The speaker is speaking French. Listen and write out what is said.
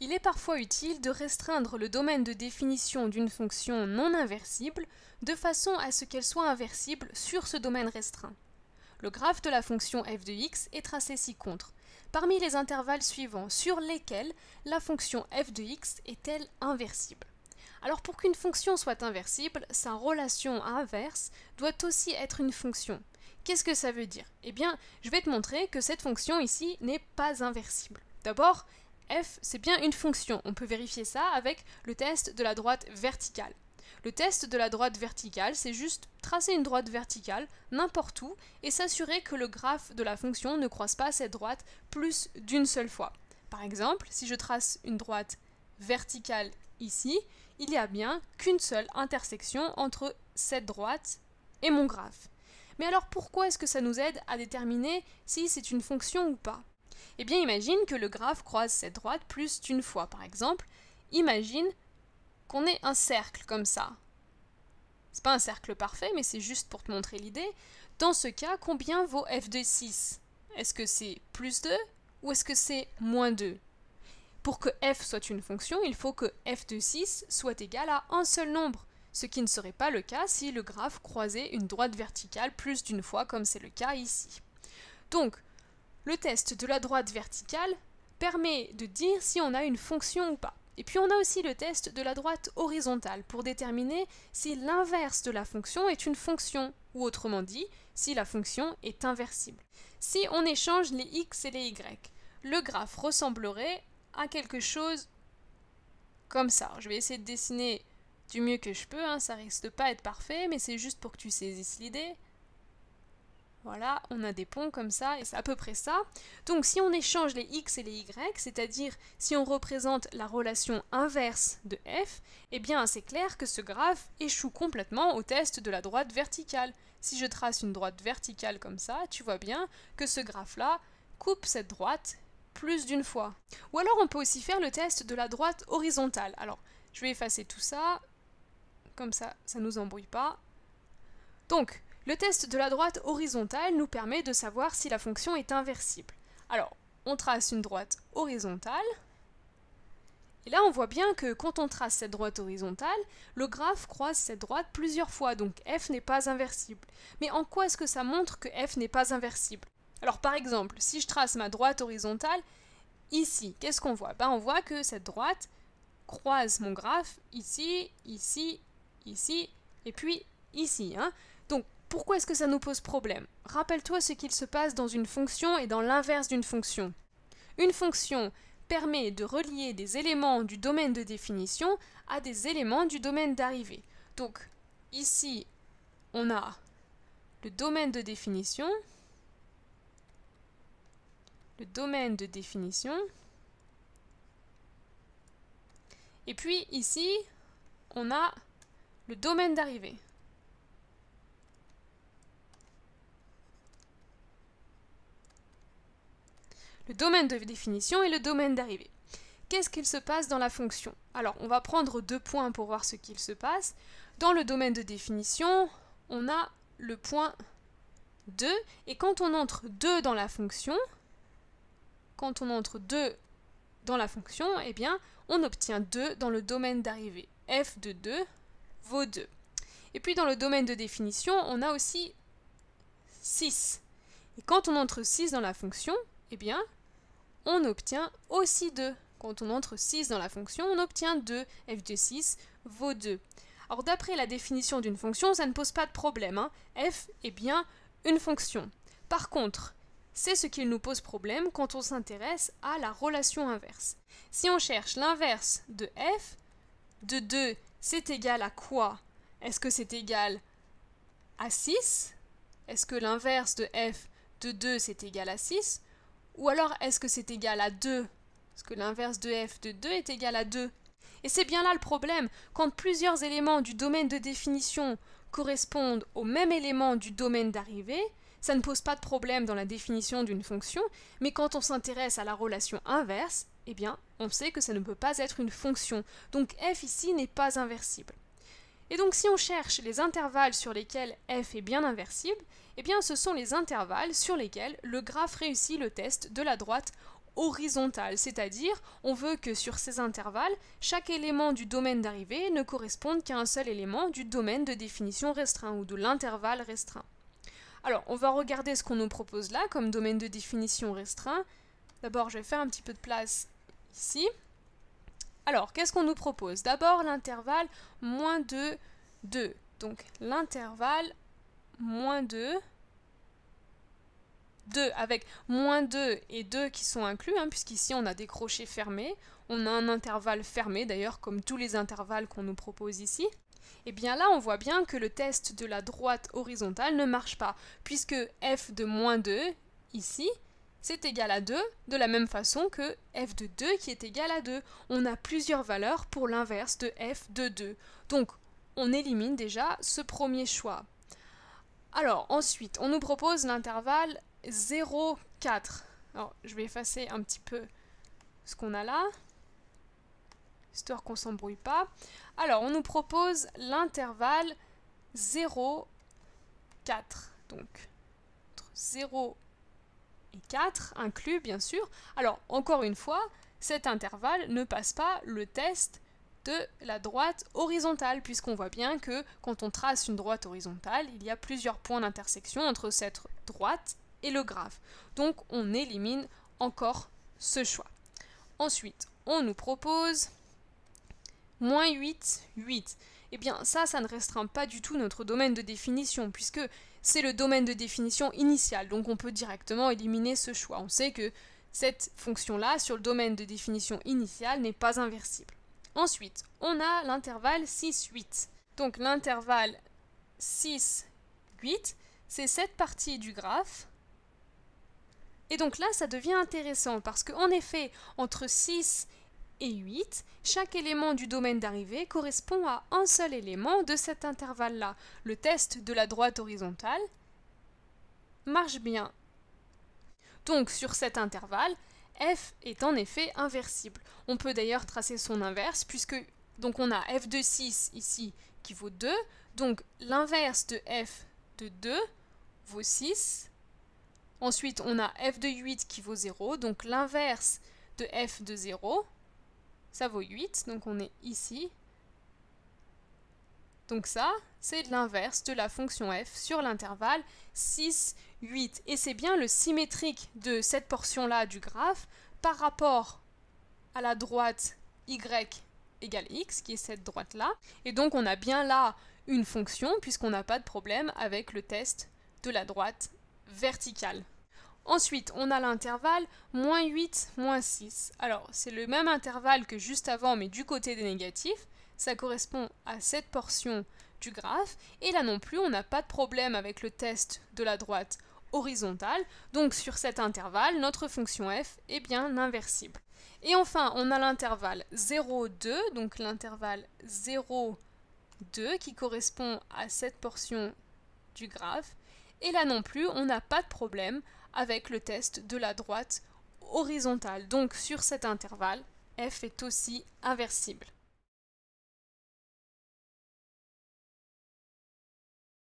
Il est parfois utile de restreindre le domaine de définition d'une fonction non inversible de façon à ce qu'elle soit inversible sur ce domaine restreint. Le graphe de la fonction f de x est tracé ci-contre, parmi les intervalles suivants sur lesquels la fonction f de x est-elle inversible. Alors pour qu'une fonction soit inversible, sa relation inverse doit aussi être une fonction. Qu'est-ce que ça veut dire Eh bien, je vais te montrer que cette fonction ici n'est pas inversible. D'abord, f, c'est bien une fonction. On peut vérifier ça avec le test de la droite verticale. Le test de la droite verticale, c'est juste tracer une droite verticale n'importe où et s'assurer que le graphe de la fonction ne croise pas cette droite plus d'une seule fois. Par exemple, si je trace une droite verticale ici, il n'y a bien qu'une seule intersection entre cette droite et mon graphe. Mais alors pourquoi est-ce que ça nous aide à déterminer si c'est une fonction ou pas eh bien, imagine que le graphe croise cette droite plus d'une fois. Par exemple, imagine qu'on ait un cercle comme ça. C'est pas un cercle parfait, mais c'est juste pour te montrer l'idée. Dans ce cas, combien vaut f de 6 Est-ce que c'est plus 2 ou est-ce que c'est moins 2 Pour que f soit une fonction, il faut que f de 6 soit égal à un seul nombre, ce qui ne serait pas le cas si le graphe croisait une droite verticale plus d'une fois comme c'est le cas ici. Donc, le test de la droite verticale permet de dire si on a une fonction ou pas. Et puis on a aussi le test de la droite horizontale pour déterminer si l'inverse de la fonction est une fonction, ou autrement dit, si la fonction est inversible. Si on échange les x et les y, le graphe ressemblerait à quelque chose comme ça. Je vais essayer de dessiner du mieux que je peux, hein, ça risque pas être parfait, mais c'est juste pour que tu saisisses l'idée. Voilà, on a des ponts comme ça, et c'est à peu près ça. Donc si on échange les x et les y, c'est-à-dire si on représente la relation inverse de f, eh bien c'est clair que ce graphe échoue complètement au test de la droite verticale. Si je trace une droite verticale comme ça, tu vois bien que ce graphe-là coupe cette droite plus d'une fois. Ou alors on peut aussi faire le test de la droite horizontale. Alors, je vais effacer tout ça, comme ça, ça ne nous embrouille pas. Donc, le test de la droite horizontale nous permet de savoir si la fonction est inversible. Alors, on trace une droite horizontale, et là on voit bien que quand on trace cette droite horizontale, le graphe croise cette droite plusieurs fois, donc f n'est pas inversible. Mais en quoi est-ce que ça montre que f n'est pas inversible Alors par exemple, si je trace ma droite horizontale, ici, qu'est-ce qu'on voit ben, On voit que cette droite croise mon graphe ici, ici, ici, et puis ici. Hein pourquoi est-ce que ça nous pose problème Rappelle-toi ce qu'il se passe dans une fonction et dans l'inverse d'une fonction. Une fonction permet de relier des éléments du domaine de définition à des éléments du domaine d'arrivée. Donc ici, on a le domaine de définition, le domaine de définition, et puis ici, on a le domaine d'arrivée. le domaine de définition et le domaine d'arrivée. Qu'est-ce qu'il se passe dans la fonction Alors, on va prendre deux points pour voir ce qu'il se passe. Dans le domaine de définition, on a le point 2, et quand on entre 2 dans la fonction, quand on entre 2 dans la fonction, eh bien, on obtient 2 dans le domaine d'arrivée. f de 2 vaut 2. Et puis dans le domaine de définition, on a aussi 6. Et quand on entre 6 dans la fonction, eh bien, on obtient aussi 2. Quand on entre 6 dans la fonction, on obtient 2. f de 6 vaut 2. Alors d'après la définition d'une fonction, ça ne pose pas de problème. Hein. f est bien une fonction. Par contre, c'est ce qu'il nous pose problème quand on s'intéresse à la relation inverse. Si on cherche l'inverse de f, de 2, c'est égal à quoi Est-ce que c'est égal à 6 Est-ce que l'inverse de f de 2, c'est égal à 6 ou alors est-ce que c'est égal à 2 Est-ce que l'inverse de f de 2 est égal à 2. Et c'est bien là le problème. Quand plusieurs éléments du domaine de définition correspondent au même élément du domaine d'arrivée, ça ne pose pas de problème dans la définition d'une fonction, mais quand on s'intéresse à la relation inverse, eh bien, on sait que ça ne peut pas être une fonction. Donc f ici n'est pas inversible. Et donc si on cherche les intervalles sur lesquels f est bien inversible, eh bien ce sont les intervalles sur lesquels le graphe réussit le test de la droite horizontale, c'est-à-dire on veut que sur ces intervalles, chaque élément du domaine d'arrivée ne corresponde qu'à un seul élément du domaine de définition restreint ou de l'intervalle restreint. Alors, on va regarder ce qu'on nous propose là comme domaine de définition restreint. D'abord, je vais faire un petit peu de place ici. Alors, qu'est-ce qu'on nous propose D'abord l'intervalle moins 2, 2. Donc l'intervalle moins 2, 2 avec moins 2 et 2 qui sont inclus, hein, puisqu'ici on a des crochets fermés, on a un intervalle fermé d'ailleurs comme tous les intervalles qu'on nous propose ici. Et eh bien là on voit bien que le test de la droite horizontale ne marche pas, puisque f de moins 2 ici c'est égal à 2, de la même façon que f de 2 qui est égal à 2. On a plusieurs valeurs pour l'inverse de f de 2. Donc, on élimine déjà ce premier choix. Alors, ensuite, on nous propose l'intervalle 0, 4. Alors, je vais effacer un petit peu ce qu'on a là, histoire qu'on ne s'embrouille pas. Alors, on nous propose l'intervalle 0, 4. Donc, entre 0 et 4 inclus bien sûr. Alors encore une fois, cet intervalle ne passe pas le test de la droite horizontale, puisqu'on voit bien que quand on trace une droite horizontale, il y a plusieurs points d'intersection entre cette droite et le graphe. Donc on élimine encore ce choix. Ensuite, on nous propose moins 8, 8. Eh bien ça, ça ne restreint pas du tout notre domaine de définition, puisque c'est le domaine de définition initial, donc on peut directement éliminer ce choix. On sait que cette fonction-là, sur le domaine de définition initiale, n'est pas inversible. Ensuite, on a l'intervalle 6-8. Donc l'intervalle 6-8, c'est cette partie du graphe. Et donc là, ça devient intéressant parce qu'en effet, entre 6 et et 8, chaque élément du domaine d'arrivée correspond à un seul élément de cet intervalle-là. Le test de la droite horizontale marche bien. Donc sur cet intervalle, f est en effet inversible. On peut d'ailleurs tracer son inverse puisque donc on a f de 6 ici qui vaut 2, donc l'inverse de f de 2 vaut 6. Ensuite, on a f de 8 qui vaut 0, donc l'inverse de f de 0 ça vaut 8, donc on est ici. Donc ça, c'est l'inverse de la fonction f sur l'intervalle 6, 8. Et c'est bien le symétrique de cette portion-là du graphe par rapport à la droite y égale x, qui est cette droite-là. Et donc on a bien là une fonction, puisqu'on n'a pas de problème avec le test de la droite verticale. Ensuite, on a l'intervalle moins 8, moins 6. Alors, c'est le même intervalle que juste avant, mais du côté des négatifs. Ça correspond à cette portion du graphe. Et là non plus, on n'a pas de problème avec le test de la droite horizontale. Donc, sur cet intervalle, notre fonction f est bien inversible. Et enfin, on a l'intervalle 0, 2, donc l'intervalle 0, 2 qui correspond à cette portion du graphe. Et là non plus, on n'a pas de problème avec le test de la droite horizontale. Donc sur cet intervalle, f est aussi inversible.